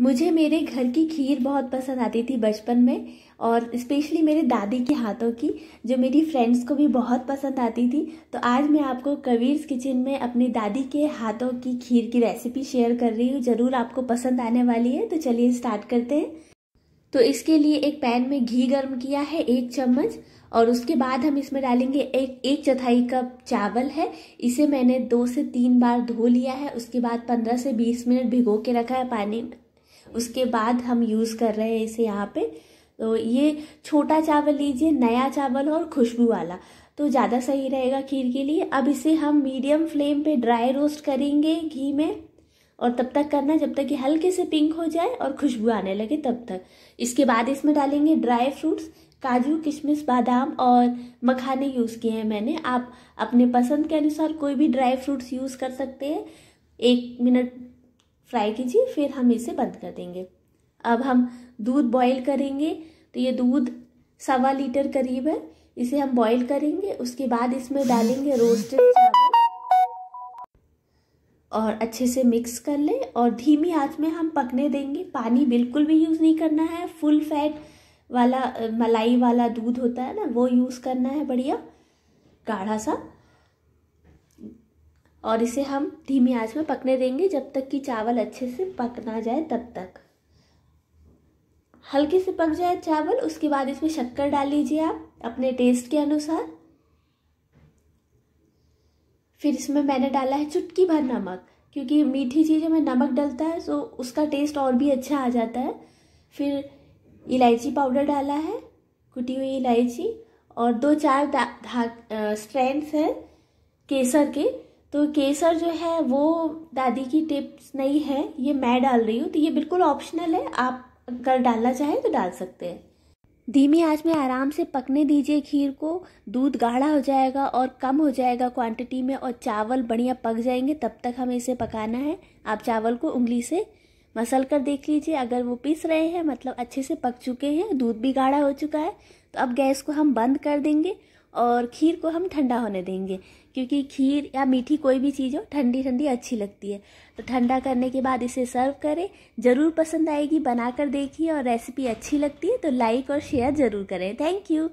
मुझे मेरे घर की खीर बहुत पसंद आती थी बचपन में और स्पेशली मेरे दादी के हाथों की जो मेरी फ्रेंड्स को भी बहुत पसंद आती थी तो आज मैं आपको कबीर्स किचन में अपनी दादी के हाथों की खीर की रेसिपी शेयर कर रही हूँ ज़रूर आपको पसंद आने वाली है तो चलिए स्टार्ट करते हैं तो इसके लिए एक पैन में घी गर्म किया है एक चम्मच और उसके बाद हम इसमें डालेंगे एक एक चौथाई कप चावल है इसे मैंने दो से तीन बार धो लिया है उसके बाद पंद्रह से बीस मिनट भिगो के रखा है पानी उसके बाद हम यूज़ कर रहे हैं इसे यहाँ पे तो ये छोटा चावल लीजिए नया चावल और खुशबू वाला तो ज़्यादा सही रहेगा खीर के लिए अब इसे हम मीडियम फ्लेम पे ड्राई रोस्ट करेंगे घी में और तब तक करना जब तक कि हल्के से पिंक हो जाए और खुशबू आने लगे तब तक इसके बाद इसमें डालेंगे ड्राई फ्रूट्स काजू किशमिश बादाम और मखाने यूज़ किए हैं मैंने आप अपने पसंद के अनुसार कोई भी ड्राई फ्रूट्स यूज़ कर सकते हैं एक मिनट फ्राई कीजिए फिर हम इसे बंद कर देंगे अब हम दूध बॉईल करेंगे तो ये दूध सवा लीटर करीब है इसे हम बॉईल करेंगे उसके बाद इसमें डालेंगे रोस्टेड चावल और अच्छे से मिक्स कर लें और धीमी आँच में हम पकने देंगे पानी बिल्कुल भी यूज़ नहीं करना है फुल फैट वाला मलाई वाला दूध होता है ना वो यूज़ करना है बढ़िया गाढ़ा सा और इसे हम धीमी आंच में पकने देंगे जब तक कि चावल अच्छे से पक ना जाए तब तक हल्के से पक जाए चावल उसके बाद इसमें शक्कर डाल लीजिए आप अपने टेस्ट के अनुसार फिर इसमें मैंने डाला है चुटकी भर नमक क्योंकि मीठी चीज़ों में नमक डलता है तो उसका टेस्ट और भी अच्छा आ जाता है फिर इलायची पाउडर डाला है कुटी हुई इलायची और दो चार स्ट्रैंड्स हैं केसर के तो केसर जो है वो दादी की टिप्स नहीं है ये मैं डाल रही हूँ तो ये बिल्कुल ऑप्शनल है आप अगर डालना चाहें तो डाल सकते हैं धीमी आज में आराम से पकने दीजिए खीर को दूध गाढ़ा हो जाएगा और कम हो जाएगा क्वांटिटी में और चावल बढ़िया पक जाएंगे तब तक हमें इसे पकाना है आप चावल को उंगली से मसल कर देख लीजिए अगर वो पीस रहे हैं मतलब अच्छे से पक चुके हैं दूध भी गाढ़ा हो चुका है तो अब गैस को हम बंद कर देंगे और खीर को हम ठंडा होने देंगे क्योंकि खीर या मीठी कोई भी चीज़ हो ठंडी ठंडी अच्छी लगती है तो ठंडा करने के बाद इसे सर्व करें ज़रूर पसंद आएगी बनाकर देखिए और रेसिपी अच्छी लगती है तो लाइक और शेयर ज़रूर करें थैंक यू